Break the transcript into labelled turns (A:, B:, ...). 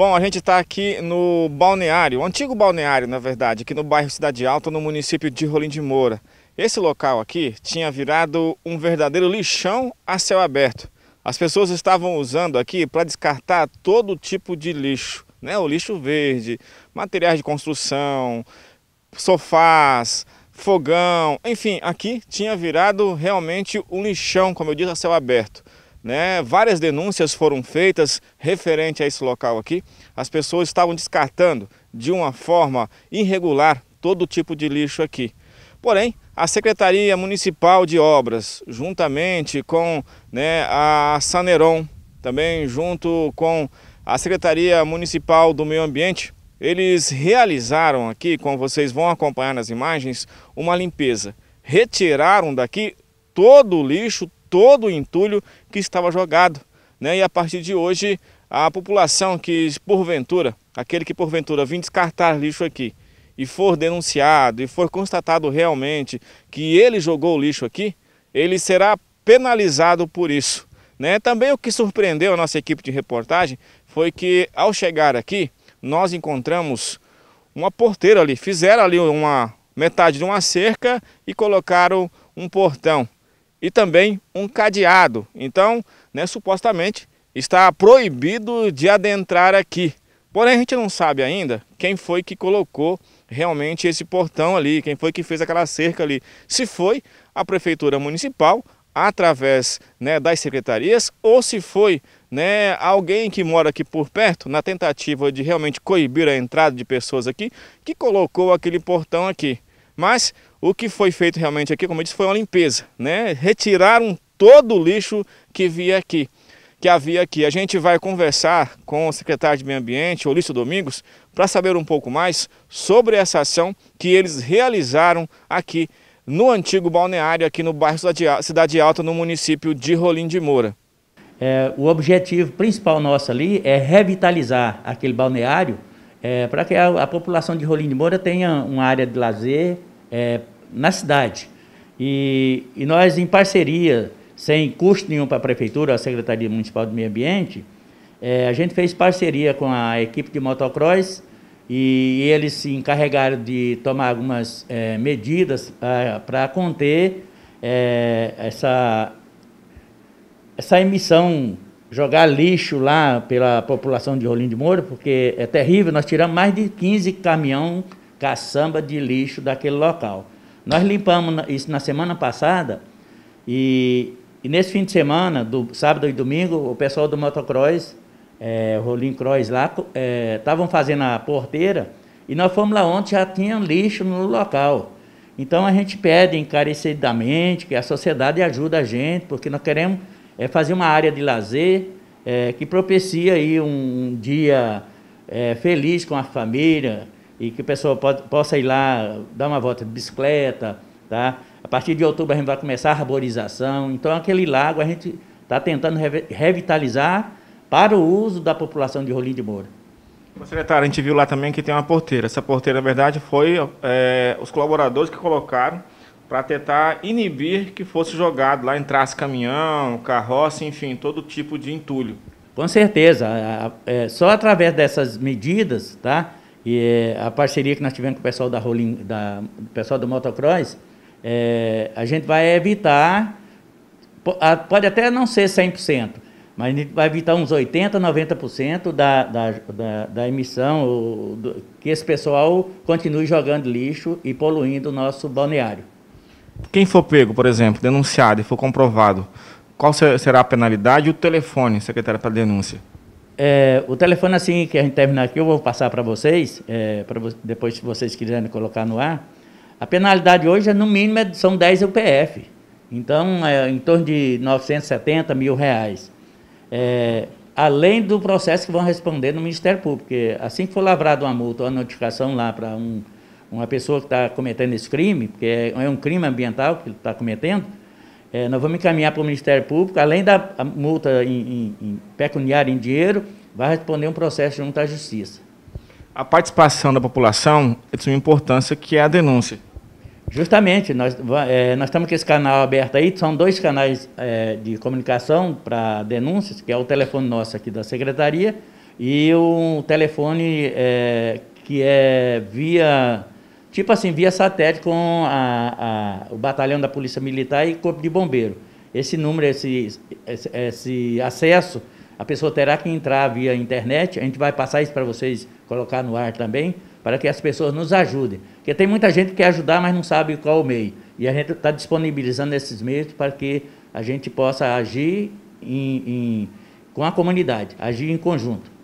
A: Bom, a gente está aqui no balneário, antigo balneário, na verdade, aqui no bairro Cidade Alta, no município de Rolim de Moura. Esse local aqui tinha virado um verdadeiro lixão a céu aberto. As pessoas estavam usando aqui para descartar todo tipo de lixo, né? O lixo verde, materiais de construção, sofás, fogão, enfim, aqui tinha virado realmente um lixão, como eu disse, a céu aberto. Né? Várias denúncias foram feitas referente a esse local aqui. As pessoas estavam descartando de uma forma irregular todo tipo de lixo aqui. Porém, a Secretaria Municipal de Obras, juntamente com né, a Saneron, também junto com a Secretaria Municipal do Meio Ambiente, eles realizaram aqui, como vocês vão acompanhar nas imagens, uma limpeza. Retiraram daqui todo o lixo, todo o entulho que estava jogado. Né? E a partir de hoje, a população que porventura, aquele que porventura vir descartar lixo aqui e for denunciado e for constatado realmente que ele jogou o lixo aqui, ele será penalizado por isso. Né? Também o que surpreendeu a nossa equipe de reportagem foi que ao chegar aqui, nós encontramos uma porteira ali. Fizeram ali uma metade de uma cerca e colocaram um portão e também um cadeado. Então, né, supostamente, está proibido de adentrar aqui. Porém, a gente não sabe ainda quem foi que colocou realmente esse portão ali, quem foi que fez aquela cerca ali. Se foi a Prefeitura Municipal, através né, das secretarias, ou se foi né, alguém que mora aqui por perto, na tentativa de realmente coibir a entrada de pessoas aqui, que colocou aquele portão aqui. Mas o que foi feito realmente aqui, como eu disse, foi uma limpeza, né? Retiraram todo o lixo que via aqui, que havia aqui. A gente vai conversar com o secretário de Meio Ambiente, Olício Domingos, para saber um pouco mais sobre essa ação que eles realizaram aqui no antigo balneário, aqui no bairro Cidade Alta, no município de Rolim de Moura.
B: É, o objetivo principal nosso ali é revitalizar aquele balneário é, para que a, a população de Rolim de Moura tenha uma área de lazer, é, na cidade. E, e nós, em parceria, sem custo nenhum para a Prefeitura, a Secretaria Municipal do Meio Ambiente, é, a gente fez parceria com a equipe de motocross e eles se encarregaram de tomar algumas é, medidas para conter é, essa, essa emissão, jogar lixo lá pela população de Rolim de Moura, porque é terrível, nós tiramos mais de 15 caminhões caçamba de lixo daquele local. Nós limpamos isso na semana passada e, e nesse fim de semana, do sábado e domingo, o pessoal do motocross, é, o Rolim Cross lá, estavam é, fazendo a porteira e nós fomos lá ontem, já tinha lixo no local. Então a gente pede encarecidamente que a sociedade ajude a gente, porque nós queremos é, fazer uma área de lazer é, que propicia aí um, um dia é, feliz com a família, e que o pessoal pode, possa ir lá dar uma volta de bicicleta, tá? A partir de outubro a gente vai começar a arborização, então aquele lago a gente está tentando revitalizar para o uso da população de Rolim de Moura.
A: Secretário, a gente viu lá também que tem uma porteira. Essa porteira, na verdade, foi é, os colaboradores que colocaram para tentar inibir que fosse jogado lá, entrasse caminhão, carroça, enfim, todo tipo de entulho.
B: Com certeza. É, só através dessas medidas, tá? E é, a parceria que nós tivemos com o pessoal da Rolling, da, pessoal do motocross, é, a gente vai evitar, pode até não ser 100%, mas a gente vai evitar uns 80%, 90% da, da, da, da emissão, ou, do, que esse pessoal continue jogando lixo e poluindo o nosso balneário.
A: Quem for pego, por exemplo, denunciado e for comprovado, qual será a penalidade e o telefone, secretário, para denúncia?
B: É, o telefone assim que a gente terminar aqui, eu vou passar para vocês, é, para depois se vocês quiserem colocar no ar. A penalidade hoje é no mínimo é, são 10 UPF. Então, é, em torno de 970 mil reais. É, além do processo que vão responder no Ministério Público, porque assim que for lavrada uma multa ou uma notificação lá para um, uma pessoa que está cometendo esse crime, porque é, é, um crime ambiental que ele está cometendo, é, nós vamos encaminhar para o Ministério Público, além da multa em, em, em pecuniária em dinheiro, vai responder um processo junto à Justiça. A participação da população é de uma importância, que é a denúncia. Justamente, nós, é, nós estamos com esse canal aberto aí, são dois canais é, de comunicação para denúncias, que é o telefone nosso aqui da Secretaria e o telefone é, que é via tipo assim, via satélite com a, a, o batalhão da Polícia Militar e Corpo de Bombeiro. Esse número, esse, esse, esse, acesso, a pessoa terá que entrar via internet. A gente vai passar isso para vocês colocar no ar também, para que as pessoas nos ajudem. Porque tem muita gente que quer ajudar, mas não sabe qual o meio. E a gente está disponibilizando esses meios para que a gente possa agir em, em, com a comunidade, agir em conjunto.